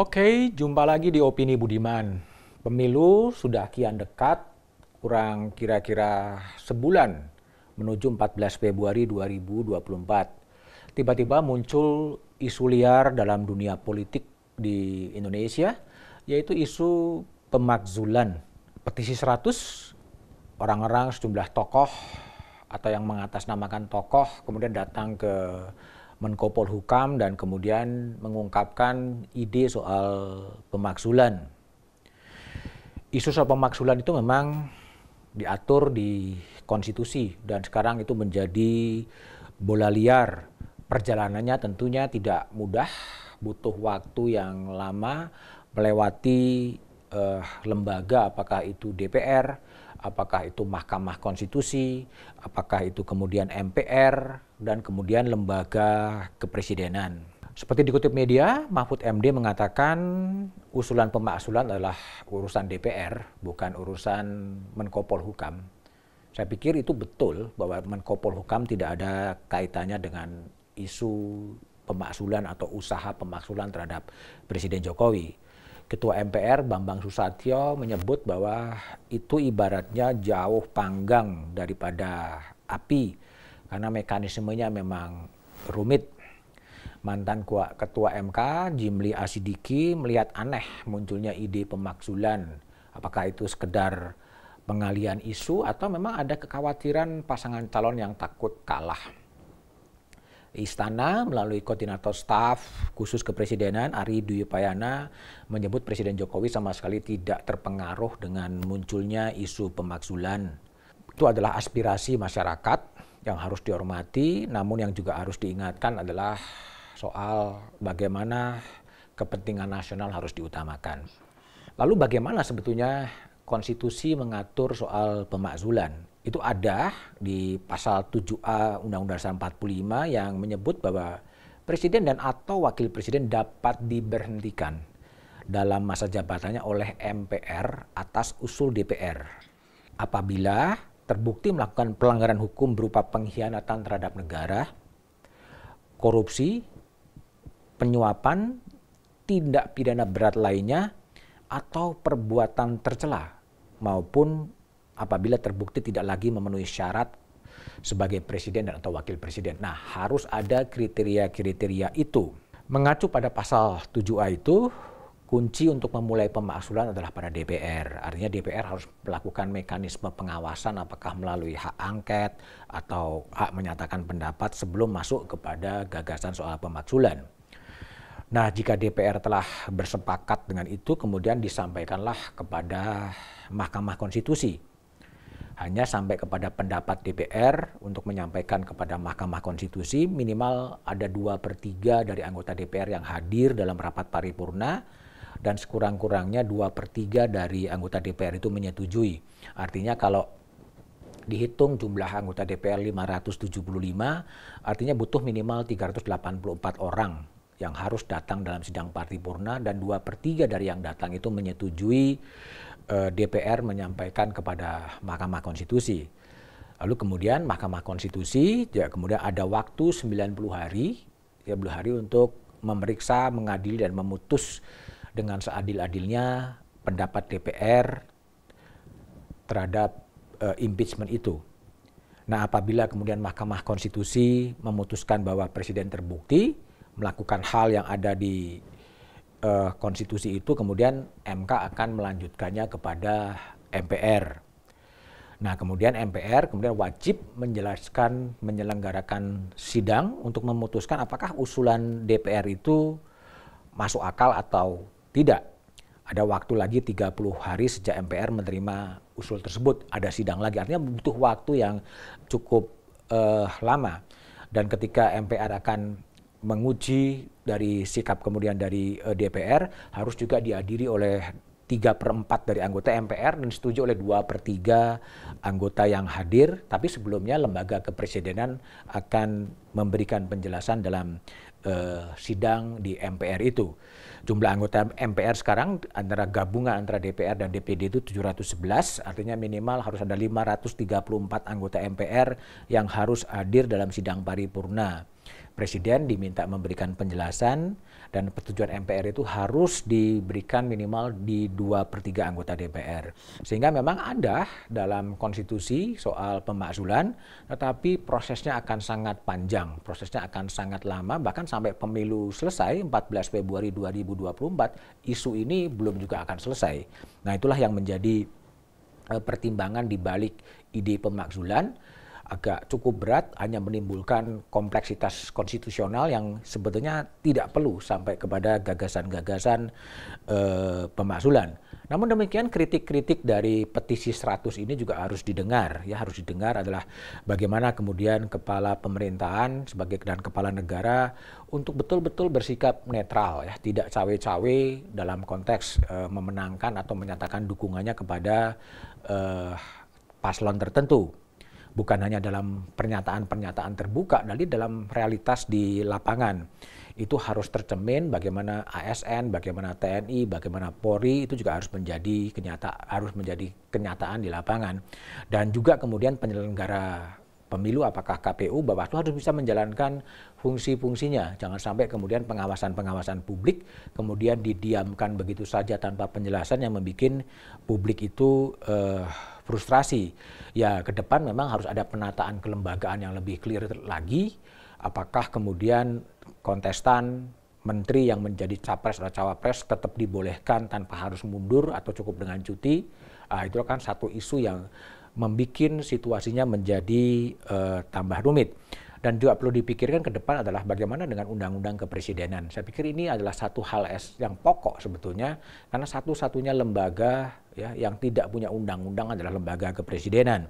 Oke, jumpa lagi di Opini Budiman. Pemilu sudah kian dekat, kurang kira-kira sebulan menuju 14 Februari 2024. Tiba-tiba muncul isu liar dalam dunia politik di Indonesia, yaitu isu pemakzulan. Petisi 100, orang-orang sejumlah tokoh atau yang mengatasnamakan tokoh kemudian datang ke Menkopol Hukam dan kemudian mengungkapkan ide soal pemaksulan. Isu soal pemaksulan itu memang diatur di konstitusi dan sekarang itu menjadi bola liar. Perjalanannya tentunya tidak mudah, butuh waktu yang lama melewati eh, lembaga apakah itu DPR apakah itu Mahkamah Konstitusi, apakah itu kemudian MPR, dan kemudian lembaga kepresidenan. Seperti dikutip media, Mahfud MD mengatakan usulan pemaksulan adalah urusan DPR, bukan urusan Menko Polhukam. Saya pikir itu betul bahwa Menko Polhukam tidak ada kaitannya dengan isu pemaksulan atau usaha pemaksulan terhadap Presiden Jokowi Ketua MPR Bambang Susatyo menyebut bahwa itu ibaratnya jauh panggang daripada api karena mekanismenya memang rumit. Mantan Ketua MK Jimli Asidiki melihat aneh munculnya ide pemakzulan. Apakah itu sekedar pengalian isu atau memang ada kekhawatiran pasangan calon yang takut kalah? Istana melalui koordinator staf khusus kepresidenan Ari Dwi Payana menyebut Presiden Jokowi sama sekali tidak terpengaruh dengan munculnya isu pemakzulan. Itu adalah aspirasi masyarakat yang harus dihormati, namun yang juga harus diingatkan adalah soal bagaimana kepentingan nasional harus diutamakan. Lalu bagaimana sebetulnya konstitusi mengatur soal pemakzulan? itu ada di pasal 7A Undang-Undang Dasar 45 yang menyebut bahwa presiden dan atau wakil presiden dapat diberhentikan dalam masa jabatannya oleh MPR atas usul DPR apabila terbukti melakukan pelanggaran hukum berupa pengkhianatan terhadap negara, korupsi, penyuapan, tindak pidana berat lainnya atau perbuatan tercela maupun apabila terbukti tidak lagi memenuhi syarat sebagai presiden dan atau wakil presiden. Nah, harus ada kriteria-kriteria itu. Mengacu pada pasal 7A itu, kunci untuk memulai pemaksulan adalah pada DPR. Artinya DPR harus melakukan mekanisme pengawasan apakah melalui hak angket atau hak menyatakan pendapat sebelum masuk kepada gagasan soal pemaksulan. Nah, jika DPR telah bersepakat dengan itu, kemudian disampaikanlah kepada Mahkamah Konstitusi hanya sampai kepada pendapat DPR untuk menyampaikan kepada Mahkamah Konstitusi minimal ada dua per tiga dari anggota DPR yang hadir dalam rapat paripurna dan sekurang-kurangnya dua per tiga dari anggota DPR itu menyetujui. Artinya kalau dihitung jumlah anggota DPR 575 artinya butuh minimal 384 orang yang harus datang dalam sidang paripurna dan dua per tiga dari yang datang itu menyetujui Eh, DPR menyampaikan kepada Mahkamah Konstitusi. Lalu kemudian Mahkamah Konstitusi ya kemudian ada waktu 90 hari, 30 hari untuk memeriksa, mengadili dan memutus dengan seadil-adilnya pendapat DPR terhadap uh, impeachment itu. Nah, apabila kemudian Mahkamah Konstitusi memutuskan bahwa presiden terbukti melakukan hal yang ada di uh, konstitusi itu kemudian MK akan melanjutkannya kepada MPR. Nah, kemudian MPR kemudian wajib menjelaskan menyelenggarakan sidang untuk memutuskan apakah usulan DPR itu masuk akal atau tidak. Ada waktu lagi 30 hari sejak MPR menerima usul tersebut, ada sidang lagi. Artinya butuh waktu yang cukup uh, lama. Dan ketika MPR akan menguji dari sikap kemudian dari uh, eh, DPR harus juga dihadiri oleh tiga per 4 dari anggota MPR dan setuju oleh dua per tiga anggota yang hadir. Tapi sebelumnya lembaga kepresidenan akan memberikan penjelasan dalam uh, sidang di MPR itu. Jumlah anggota MPR sekarang antara gabungan antara DPR dan DPD itu 711, artinya minimal harus ada 534 anggota MPR yang harus hadir dalam sidang paripurna. Presiden diminta memberikan penjelasan dan persetujuan MPR itu harus diberikan minimal di 2 per 3 anggota DPR. Sehingga memang ada dalam konstitusi soal pemakzulan, tetapi prosesnya akan sangat panjang, prosesnya akan sangat lama, bahkan sampai pemilu selesai 14 Februari 2024, isu ini belum juga akan selesai. Nah itulah yang menjadi eh, pertimbangan di balik ide pemakzulan agak cukup berat hanya menimbulkan kompleksitas konstitusional yang sebetulnya tidak perlu sampai kepada gagasan-gagasan e, pemaksulan. Namun demikian kritik-kritik dari petisi 100 ini juga harus didengar ya harus didengar adalah bagaimana kemudian kepala pemerintahan sebagai dan kepala negara untuk betul-betul bersikap netral ya tidak cawe-cawe dalam konteks e, memenangkan atau menyatakan dukungannya kepada e, paslon tertentu bukan hanya dalam pernyataan-pernyataan terbuka, tapi dalam realitas di lapangan. Itu harus tercemin bagaimana ASN, bagaimana TNI, bagaimana Polri itu juga harus menjadi kenyata harus menjadi kenyataan di lapangan. Dan juga kemudian penyelenggara pemilu apakah KPU Bawaslu harus bisa menjalankan fungsi-fungsinya jangan sampai kemudian pengawasan-pengawasan publik kemudian didiamkan begitu saja tanpa penjelasan yang membuat publik itu uh, frustrasi ya ke depan memang harus ada penataan kelembagaan yang lebih clear lagi apakah kemudian kontestan menteri yang menjadi capres atau cawapres tetap dibolehkan tanpa harus mundur atau cukup dengan cuti nah, itu kan satu isu yang membuat situasinya menjadi uh, tambah rumit. Dan juga perlu dipikirkan ke depan adalah bagaimana dengan undang-undang kepresidenan. Saya pikir ini adalah satu hal yang pokok sebetulnya, karena satu-satunya lembaga ya yang tidak punya undang-undang adalah lembaga kepresidenan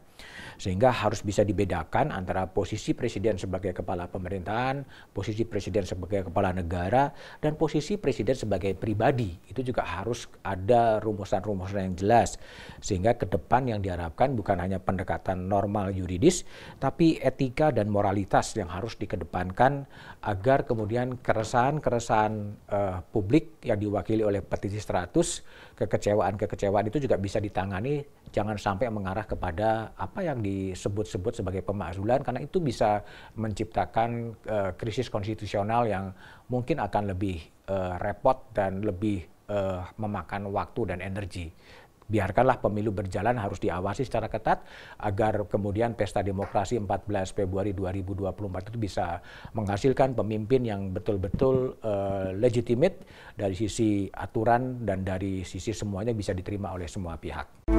sehingga harus bisa dibedakan antara posisi presiden sebagai kepala pemerintahan, posisi presiden sebagai kepala negara dan posisi presiden sebagai pribadi. Itu juga harus ada rumusan-rumusan yang jelas sehingga ke depan yang diharapkan bukan hanya pendekatan normal yuridis tapi etika dan moralitas yang harus dikedepankan agar kemudian keresahan-keresahan uh, publik yang diwakili oleh petisi 100 kekecewaan-kekecewaan itu juga bisa ditangani jangan sampai mengarah kepada apa yang disebut-sebut sebagai pemakzulan karena itu bisa menciptakan uh, krisis konstitusional yang mungkin akan lebih uh, repot dan lebih uh, memakan waktu dan energi biarkanlah pemilu berjalan harus diawasi secara ketat agar kemudian pesta demokrasi 14 Februari 2024 itu bisa menghasilkan pemimpin yang betul-betul uh, legitimate dari sisi aturan dan dari sisi semuanya bisa diterima oleh semua pihak.